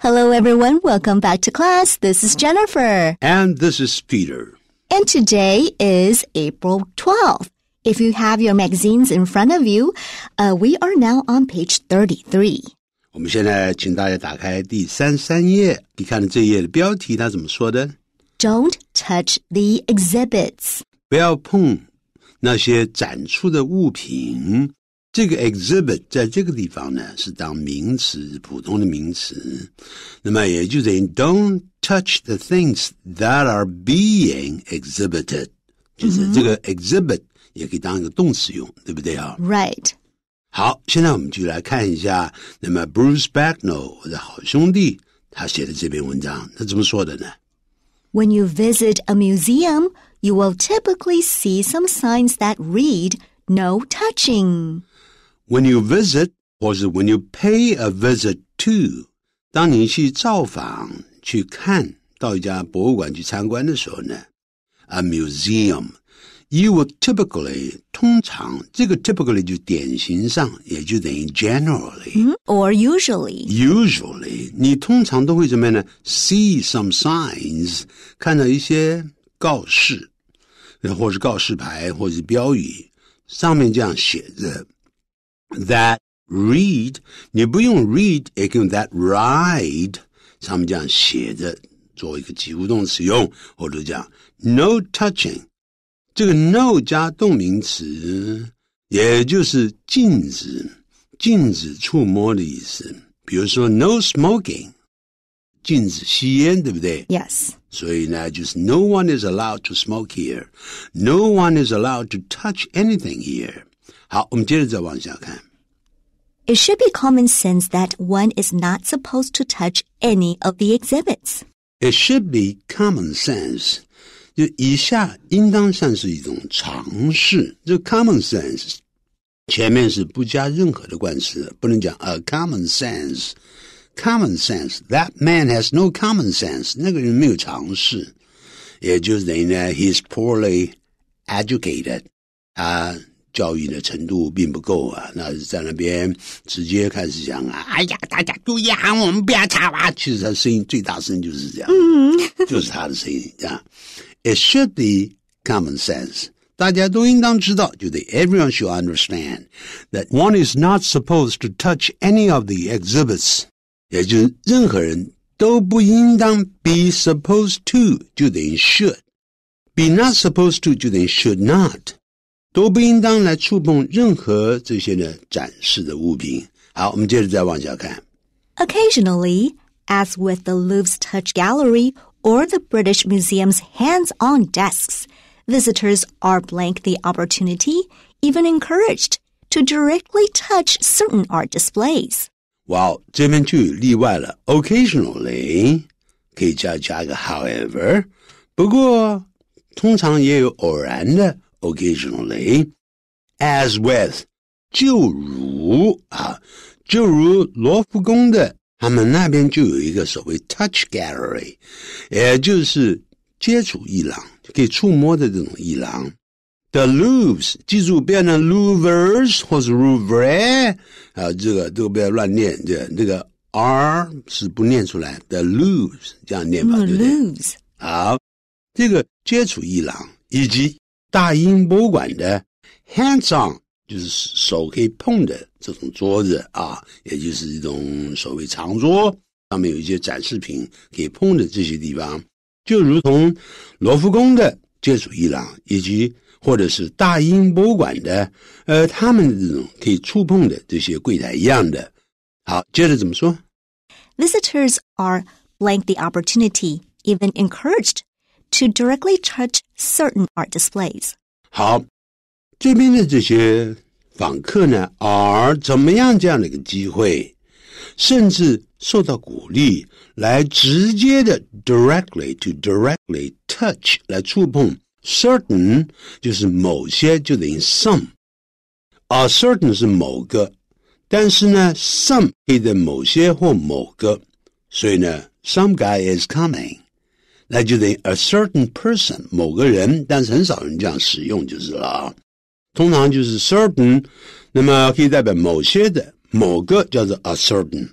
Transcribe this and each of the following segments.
Hello, everyone. Welcome back to class. This is Jennifer. And this is Peter. And today is April 12th. If you have your magazines in front of you, uh, we are now on page 33. do not touch the exhibits. 不要碰那些展出的物品。这个 exhibit 在这个地方呢是当名词，普通的名词。那么也就等于 don't touch the things that are being exhibited，就是这个 exhibit 也可以当一个动词用，对不对啊？Right。好，现在我们就来看一下，那么 Bruce Bagnall 我的好兄弟他写的这篇文章，他怎么说的呢？When you visit a museum, you will typically see some signs that read "No touching." When you visit 或是 when you pay a visit to，当你去造访、去看到一家博物馆去参观的时候呢，a museum，you will typically 通常这个 typically 就典型上，也就等于 generally or usually。usually 你通常都会怎么样呢？see some signs，看到一些告示，或是告示牌，或是标语，上面这样写着。that read. read，你不用 read，也可以用 that ride。像我们讲写着做一个及物动词用，或者讲 no touching。这个 no 加动名词，也就是禁止、禁止触摸的意思。比如说 no smoking，禁止吸烟，对不对？Yes。所以呢，就是 no one is allowed to smoke here，no one is allowed to touch anything here。it should be common sense that one is not supposed to touch any of the exhibits. It should be common sense. 就以下应当算是一种常识。就 common sense a common sense。common sense that man has no common sense，那个人没有常识，也就是等于呢，he's poorly educated 教育的程度并不够啊，那在那边直接开始讲啊，哎呀，大家注意啊，我们不要吵啊。其实他声音最大声就是这样，嗯、就是他的声音这样。It should be common sense. 大家都应当知道，就得 everyone should understand that one is not supposed to touch any of the exhibits，也就是任何人都不应当 be supposed to，就等于 should；be not supposed to 就等于 should not。都不应当来触碰任何这些呢展示的物品。好，我们接着再往下看。Occasionally, as with the Louvre's Touch Gallery or the British Museum's hands-on desks, visitors are blank the opportunity, even encouraged, to directly touch certain art displays. 哇哦，这边就有例外了。Occasionally 可以加加个 however，不过通常也有偶然的。occasionally, as with 就如啊，就如罗浮宫的，他们那边就有一个所谓 touch gallery，也就是接触伊朗可以触摸的这种伊朗。The Louvres，记住不要念 Louvres 或是 Louvre 啊，这个这个不要乱念，这那个 R 是不念出来的 Louvres 这样念吧，对不对？好，这个接触伊朗以及大英博物馆的 hands-on，就是手可以碰的这种桌子啊，也就是一种所谓长桌，上面有一些展示品可以碰的这些地方，就如同罗浮宫的建筑一廊，以及或者是大英博物馆的呃他们的这种可以触碰的这些柜台一样的。好，接着怎么说？Visitors are blank the opportunity, even encouraged to directly touch certain art displays. 好，这边的这些访客呢，are 怎么样这样的一个机会，甚至受到鼓励，来直接的 directly to directly touch 来触碰 certain 就是某些，就等于 some，而 certain 是某个，但是呢，some 可以在某些或某个，所以呢，some guy is coming。那就等于 a certain person 某个人，但是很少人这样使用就是了。通常就是 certain，那么可以代表某些的某个叫做 a certain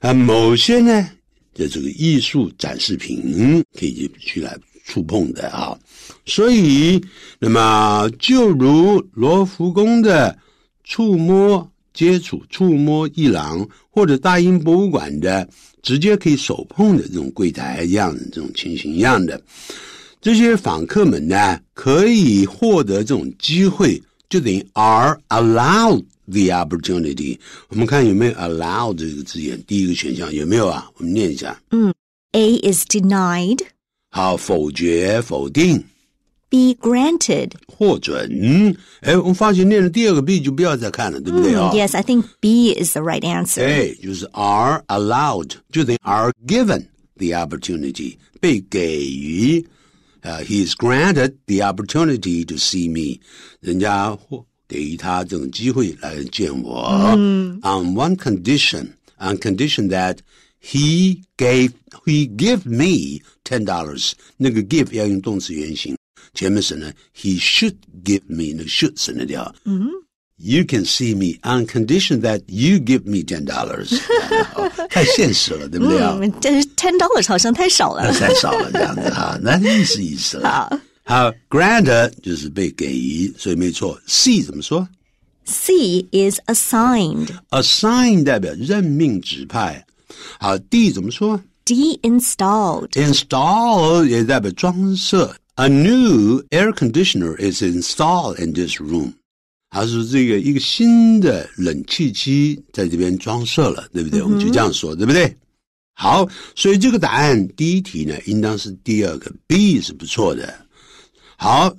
啊，某些呢，就这个艺术展示品可以去来触碰的啊。所以，那么就如罗浮宫的触摸。接触、触摸一廊或者大英博物馆的直接可以手碰的这种柜台一样的这种情形一样的，这些访客们呢可以获得这种机会，就等于 are allowed the opportunity。我们看有没有 allow 这个字眼，第一个选项有没有啊？我们念一下。嗯，A is denied。好，否决、否定。be granted. 获准。哎，我们发现念了第二个 b Yes, I think B is the right answer. 哎，就是 are allowed，就等于 given the opportunity，被给予。呃、uh,，he is granted the opportunity to see me，人家给予他这种机会来见我。嗯、on one condition, on condition that he gave he give me ten dollars，那个 give Jemison, he should give me the should mm-hmm. You can see me on condition that you give me ten dollars." dollars，太现实了，对不对啊？但是 ten dollars 好像太少了，太少了这样子啊，那意思意思了。好，granted 就是被给予，所以没错。C 怎么说？C is assigned. Assigned 代表任命指派。好，D 怎么说？D installed. Installed 也代表装设 A new air conditioner is installed in this room。还是这个一个新的冷气机在这边装设了，对不对？我们就这样说，对不对？好，所以这个答案第一题呢，应当是第二个 B 是不错的。好。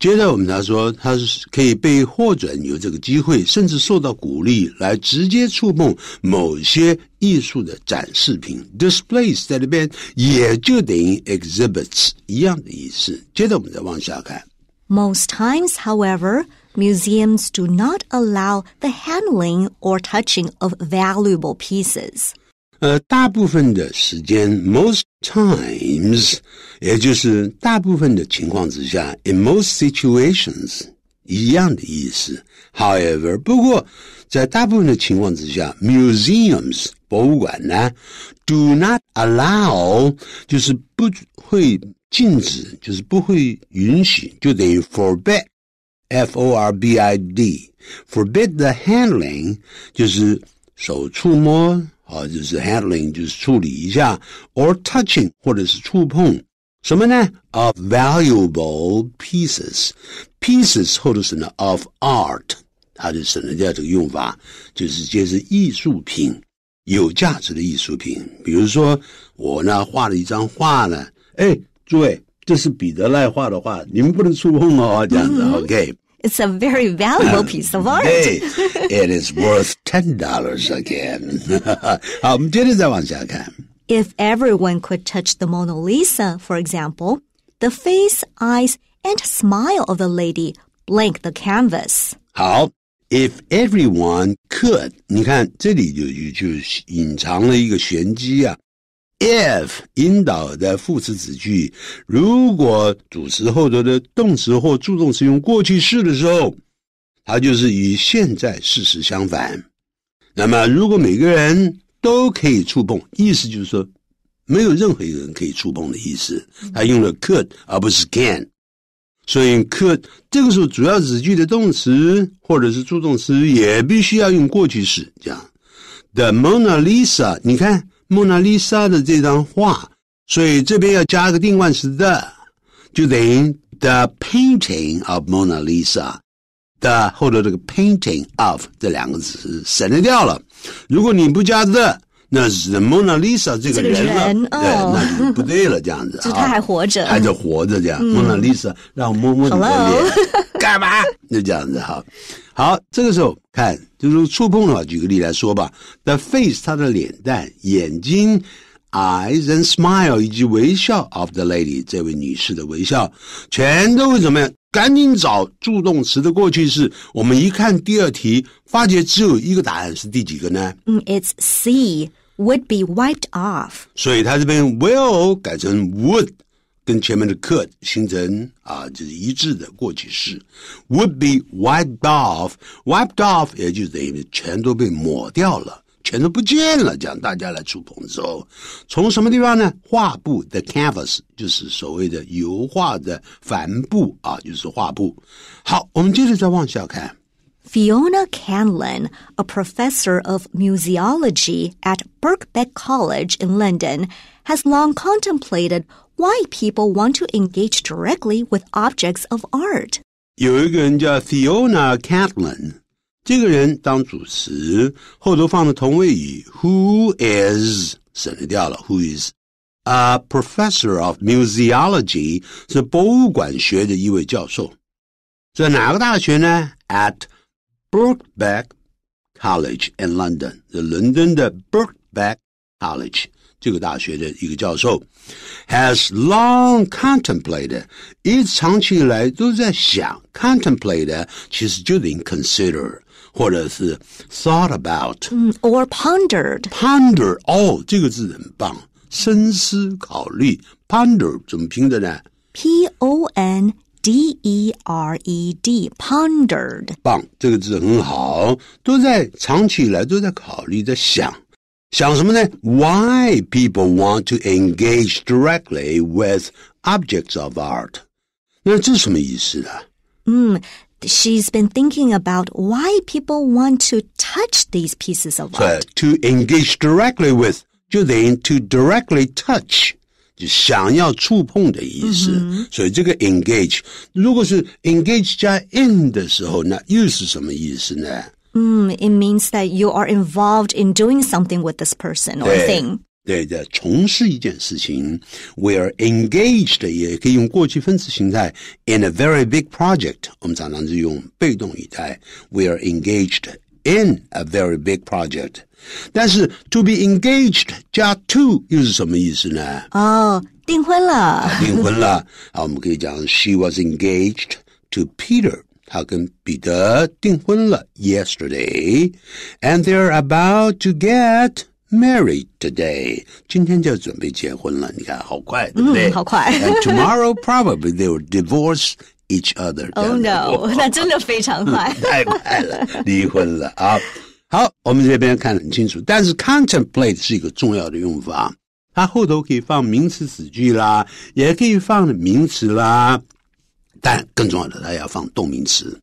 接着我们才说，他是可以被获准有这个机会，甚至受到鼓励来直接触碰某些艺术的展示品。displays 在里边也就等于 exhibits 一样的意思。接着我们再往下看。Most times, however, museums do not allow the handling or touching of valuable pieces. 呃，大部分的时间，most times，也就是大部分的情况之下，in most situations，一样的意思。However，不过在大部分的情况之下，museums 博物馆呢，do not allow 就是不会禁止，就是不会允许，就等于 forbid。F O R B I D forbid the handling，就是手触摸。好，就是 handling，就是处理一下，or touching，或者是触碰，什么呢？Of valuable pieces，pieces 后头省了 of art，它就省了掉这个用法，就是这是艺术品，有价值的艺术品。比如说我呢画了一张画呢，哎，诸位，这是彼得赖画的画，你们不能触碰哦，这样子，OK。It's a very valuable uh, piece of art. Hey, it is worth ten dollars again. Um, if everyone could touch the Mona Lisa, for example, the face, eyes, and smile of the lady blank the canvas. 好，If everyone could，你看这里就就隐藏了一个玄机啊。If 引导的副词子句，如果主词后头的动词或助动词用过去式的时候，它就是与现在事实相反。那么，如果每个人都可以触碰，意思就是说，没有任何一个人可以触碰的意思。他用了 could 而不是 can，所以 could 这个时候主要子句的动词或者是助动词也必须要用过去式。样 The Mona Lisa，你看。蒙娜丽莎的这张画，所以这边要加个定冠词 the，就等于 the painting of Mona Lisa，的后头这个 painting of 这两个字省略掉了。如果你不加 the，那是 Mona Lisa 这个人，对，那就不对了。这样子，就他还活着，还在活着这样。蒙娜丽莎让摸你的脸。干嘛？那这样子哈，好，这个时候看，就是触碰的话，举个例来说吧。t h e face，他的脸蛋，眼睛，eyes and smile，以及微笑 of the lady，这位女士的微笑，全都会怎么样？赶紧找助动词的过去式。我们一看第二题，发觉只有一个答案是第几个呢？嗯，It's C would be wiped off。所以它这边 will 改成 would。跟前面的 could 形成啊，就是一致的过去式，would be wiped off，wiped off 也就等于全都被抹掉了，全都不见了。这样大家来触碰的时候，从什么地方呢？画布的 canvas 就是所谓的油画的帆布啊，就是画布。好，我们接着再往下看。Fiona Canlan, a professor of museology at Birkbeck College in London, has long contemplated why people want to engage directly with objects of art. 有一个人叫 Fiona Catlin，这个人当主词，后头放的同位语 who is 省略掉了 who is。A professor of museology 是博物馆学的一位教授，在哪个大学呢？At Birkbeck College in London，是伦敦的 Birkbeck College。这个大学的一个教授，has long contemplated，一直长期以来都在想，contemplate 其实就等于 consider。或者是 thought about，嗯，or pondered。ponder 哦，这个字很棒，深思考虑。ponder 怎么拼的呢？P O N D E R E D，pondered。棒，这个字很好，都在长期以来都在考虑，在想。想什么呢？Why people want to engage directly with objects of art？那这什么意思呢？嗯。she's been thinking about why people want to touch these pieces of art. to engage directly with, 就等于 to directly touch. 就想要触碰的意思，mm hmm. 所以这个 engage，如果是 engage 加 in 的时候，那又是什么意思呢？嗯，it hmm, means that you are involved in doing something with this person or thing. thing。对的，从事一件事情，we are engaged，也可以用过去分词形态。In a very big project，我们常常是用被动语态，we are engaged in a very big project. 但是，to be engaged 加 to 又是什么意思呢？哦，订婚了，订婚了。好，我们可以讲 she was engaged to Peter。他跟彼得订婚了 yesterday, and they're about to get married today. 今天就准备结婚了，你看好快，对不对？嗯、好快。and tomorrow probably they will divorce each other. Oh no，那真的非常快，太快了，离婚了啊！好，我们这边看得很清楚，但是 contemplate 是一个重要的用法。它后头可以放名词子句啦，也可以放名词啦。但更重要的，它要放动名词。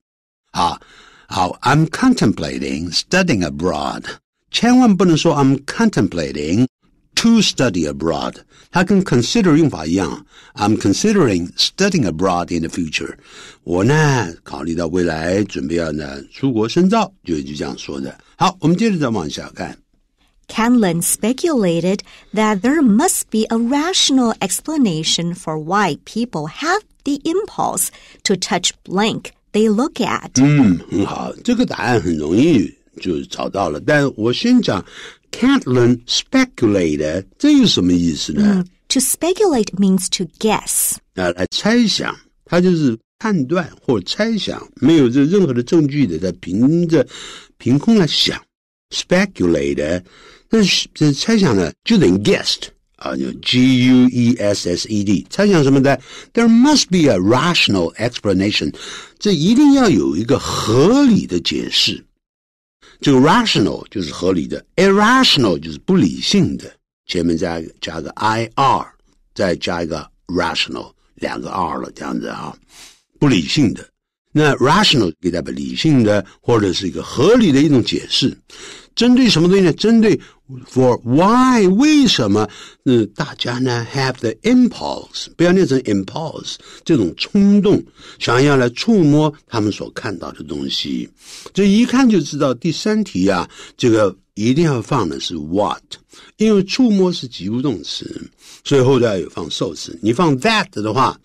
好，好，I'm contemplating studying abroad，千万不能说 I'm contemplating to study abroad。它跟 consider 用法一样，I'm considering studying abroad in the future。我呢，考虑到未来准备要呢出国深造，就就这样说的。好，我们接着再往下看。Canlan speculated that there must be a rational explanation for why people have the impulse to touch blank they look at. 嗯，很好，这个答案很容易就找到了。但我先讲，Catlin speculator 这有什么意思呢、嗯、？To speculate means to guess 啊，来猜想，它就是判断或猜想，没有这任何的证据的，在凭着凭空来想。Speculator，那是这猜想呢，就等于 guessed。啊，就 G U E S S E D，猜想什么的？There must be a rational explanation，这一定要有一个合理的解释。这个 rational 就是合理的，irrational 就是不理性的。前面加一个加个 I R，再加一个 rational，两个 R 了，这样子啊，不理性的。那 rational 可代表理性的，或者是一个合理的一种解释。针对什么东西呢？针对。For why 为什么嗯大家呢 have the impulse 不要念成 impulse 这种冲动想要来触摸他们所看到的东西，这一看就知道第三题啊，这个一定要放的是 what，因为触摸是及物动词，所以后头要有放受词。你放 that 的话，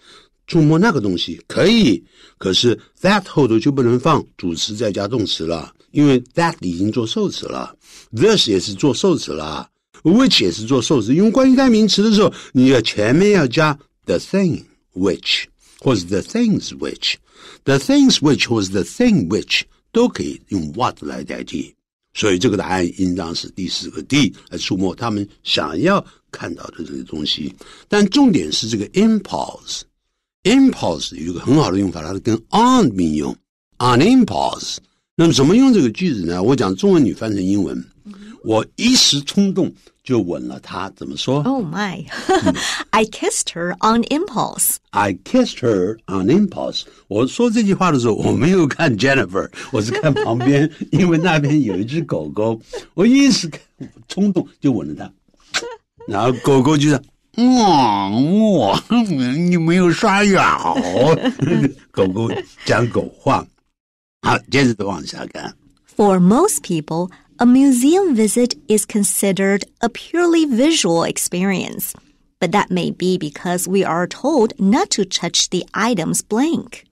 触摸那个东西可以，可是 that 后头就不能放主词再加动词了，因为 that 已经做受词了。This 也是做受词了，which 也是做受词，因为关系代名词的时候，你要前面要加 the thing which，或是 the things which，the things which 或是 the thing which 都可以用 what 来代替，所以这个答案应当是第四个 D 来触摸他们想要看到的这个东西。但重点是这个 impulse，impulse 有一个很好的用法，它是跟 on 并用 o n impulse。那么怎么用这个句子呢？我讲中文，你翻译成英文。我一时冲动就吻了她，怎么说？Oh my，I kissed her on impulse. I kissed her on impulse. 我说这句话的时候，我没有看 Jennifer，我是看旁边，因为那边有一只狗狗。我一时冲动就吻了她，然后狗狗就是哇哇，你没有刷牙。狗狗讲狗话。好，接着往下看。For most people. A museum visit is considered a purely visual experience, but that may be because we are told not to touch the items blank.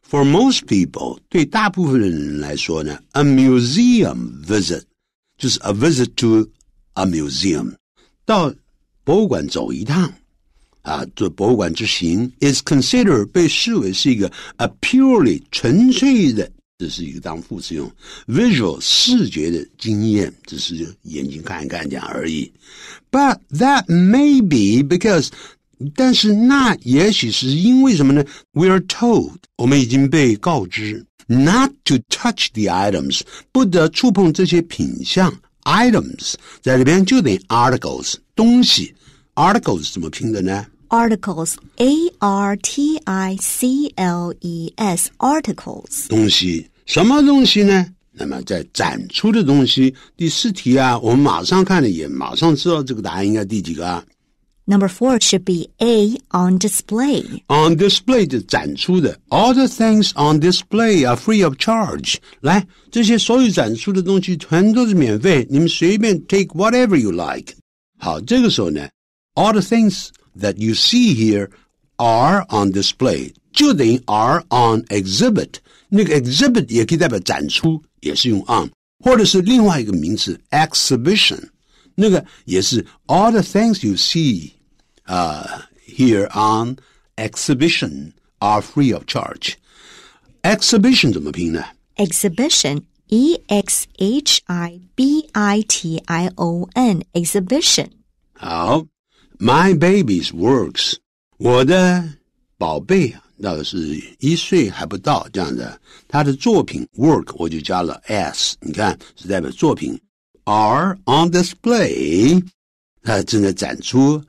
For most people, a museum visit 就是 a visit to a museum. 到博物馆走一趟啊，做博物馆之行 is considered 被视为是一个 a purely 纯粹的这是一个当副词用，visual 视觉的经验，只是眼睛看一看这样而已。But that may be because，但是那也许是因为什么呢？We are told，我们已经被告知，not to touch the items，不得触碰这些品相。Items 在里边就等于 articles，东西。Articles 怎么拼的呢？articles a r t i c l e s articles 东西什么东西呢？那么在展出的东西，第四题啊，我们马上看了也马上知道这个答案应该第几个啊？Number four should be A on display. On display 就展出的，all the things on display are free of charge。来，这些所有展出的东西全都是免费，你们随便 take whatever you like。好，这个时候呢，all the things that you see here are on display, 就等于 are on exhibit。那个 exhibit 也可以代表展出，也是用 on，或者是另外一个名词 exhibition，那个也是 all the things you uh, here on exhibition are free of charge。exhibition 怎么拼呢？exhibition e x h i b i t i o n exhibition。好。my babies works，我的宝贝那是一岁还不到这样的。他的作品 work 我就加了 s，你看是代表作品。are on display，它正在展出。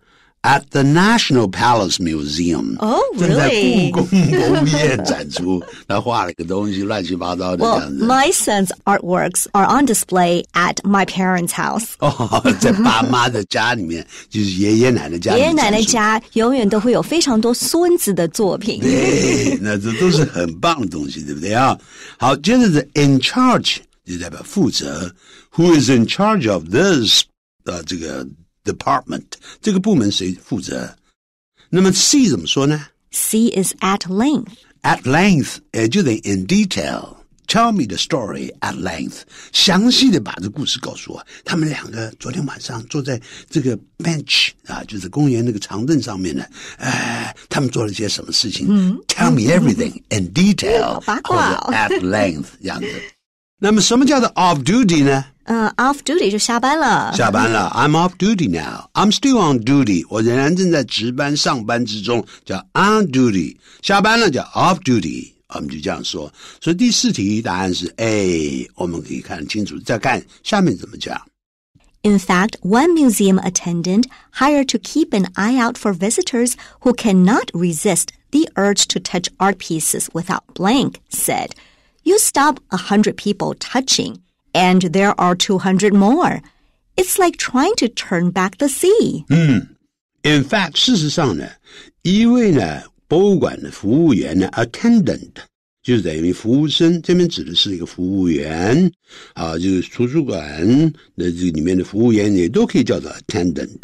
at the National Palace Museum, oh really, Museum。哦、oh,，really？在故宫工业展出，他画了个东西，乱七八糟的样子。Well, my son's artworks are on display at my parents' house. house。哦，在爸妈的家里面，就是爷爷奶奶家。爷爷奶奶家永远都会有非常多孙子的作品。对，那这都是很棒的东西，对不对啊？好，接着是 in charge，就代表负责。Who is in charge of this？呃，这个 Department C 怎么说呢？C is at length. At length，也就等于 in detail。Tell me the story at length，详细的把这故事告诉我。他们两个昨天晚上坐在这个 bench 啊，就是公园那个长凳上面呢，哎，他们做了些什么事情、嗯、？Tell me everything in detail，、嗯、或者 at length 这样子。那么什么叫做 off duty 呢？嗯、uh,，off duty 就下班了。下班了，I'm off duty now. I'm still on duty. 我仍然正在值班上班之中，叫 on duty。下班了叫 off duty。我们就这样说。所以第四题答案是 A。我们可以看清楚，再看下面怎么讲。In fact, one museum attendant hired to keep an eye out for visitors who cannot resist the urge to touch art pieces without blank said you stop 100 people touching and there are 200 more. It's like trying to turn back the sea. 嗯，In hmm. fact，事实上呢，因为呢，博物馆的服务员呢，attendant 就是等于服务生，这边指的是一个服务员啊，就是图书馆的这里面的服务员也都可以叫做 attendant。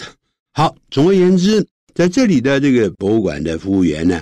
好，总而言之，在这里的这个博物馆的服务员呢，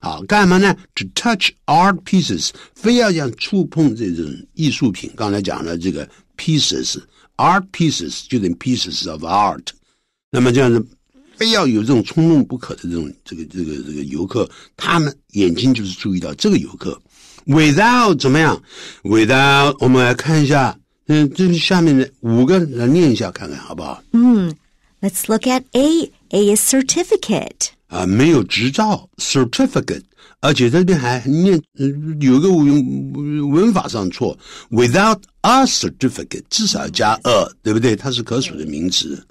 啊，干嘛呢？To touch art pieces，非要想触碰这种艺术品。刚才讲了这个 pieces，art pieces 就等于 pieces of art。那么这样子，非要有这种冲动不可的这种这个这个这个游客，他们眼睛就是注意到这个游客。Without 怎么样？Without 我们来看一下，嗯，这下面的五个来念一下看看好不好？嗯，Let's look at A. A is certificate. 啊，没有执照 certificate，而且这边还念，有一个文法上错，without a certificate 至少加 a，对不对？它是可数的名词。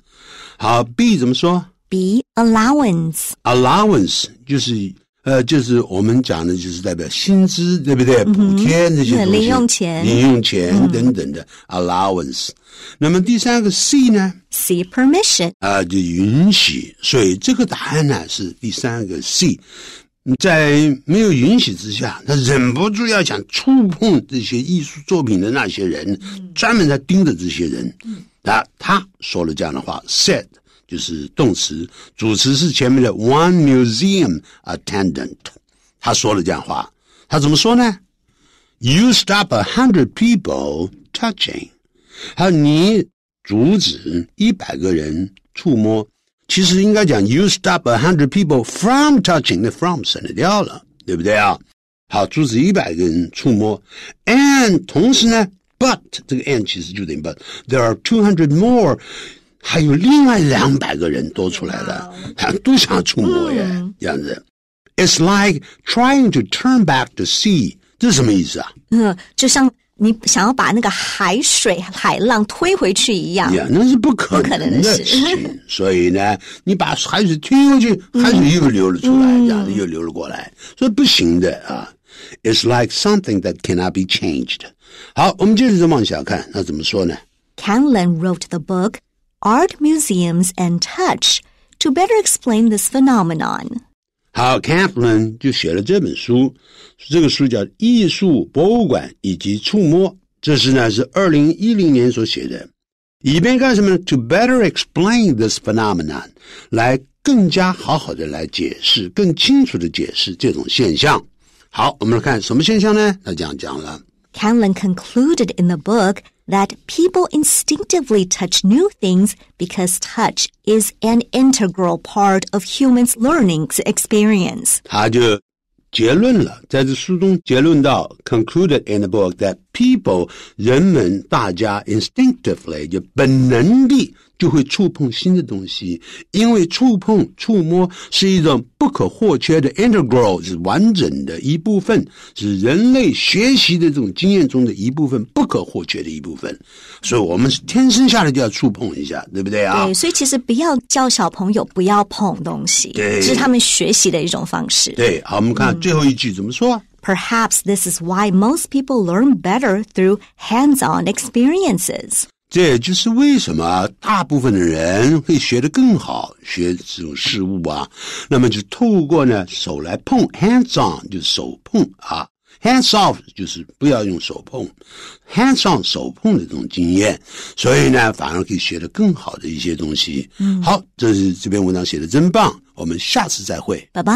好，B 怎么说？B allowance，allowance 就是。呃，就是我们讲的，就是代表薪资，对不对？补贴这些零用钱，零用钱等等的 allowance。那么第三个 C 呢？C permission 啊，就允许。所以这个答案呢是第三个 C。在没有允许之下，他忍不住要想触碰这些艺术作品的那些人，专门在盯着这些人。啊，他说了这样的话，said。就是动词，主词是前面的 one museum attendant。他说了这样话，他怎么说呢？You stop a hundred people touching。还有你阻止一百个人触摸。其实应该讲 you stop a hundred people from touching，那 from 省略掉了，对不对啊？好，阻止一百个人触摸。And 同时呢，but 这个 and 其实就等于 but，there are two hundred more。还有另外两百个人多出来了，还都想出国耶，这样子。It's like trying to turn back the sea，这什么意思啊？嗯，就像你想要把那个海水、海浪推回去一样。呀，那是不可能的事情。所以呢，你把海水推回去，海水又流了出来，这样子又流了过来，所以不行的啊。It's like something that cannot be changed。好，我们接着再往下看，那怎么说呢？Canlan wrote the book art museums, and touch to better explain this phenomenon. Hal 就写了这本书，这个书叫《艺术博物馆以及触摸》，这是呢是二零一零年所写的，以便干什么呢？To better explain this phenomenon，来更加好好的来解释，更清楚的解释这种现象。好，我们来看什么现象呢？他这样讲了。Kaplan concluded in the book that people instinctively touch new things because touch is an integral part of humans' learning experience. 他就结论了，在这书中结论到 concluded in the book that People，人们，大家，instinctively 就本能地就会触碰新的东西，因为触碰、触摸是一种不可或缺的 integral，是完整的一部分，是人类学习的这种经验中的一部分，不可或缺的一部分。所以，我们是天生下来就要触碰一下，对不对啊？对，所以其实不要教小朋友不要碰东西，这是他们学习的一种方式。对，好，我们看最后一句怎么说。Perhaps this is why most people learn better through hands-on experiences. 这就是为什么大部分的人会学得更好，学这种事物啊。那么就透过呢手来碰，hands on 就是手碰啊，hands off 就是不要用手碰，hands on 手碰的这种经验，所以呢反而可以学得更好的一些东西。嗯，好，这是这篇文章写的真棒，我们下次再会，拜拜。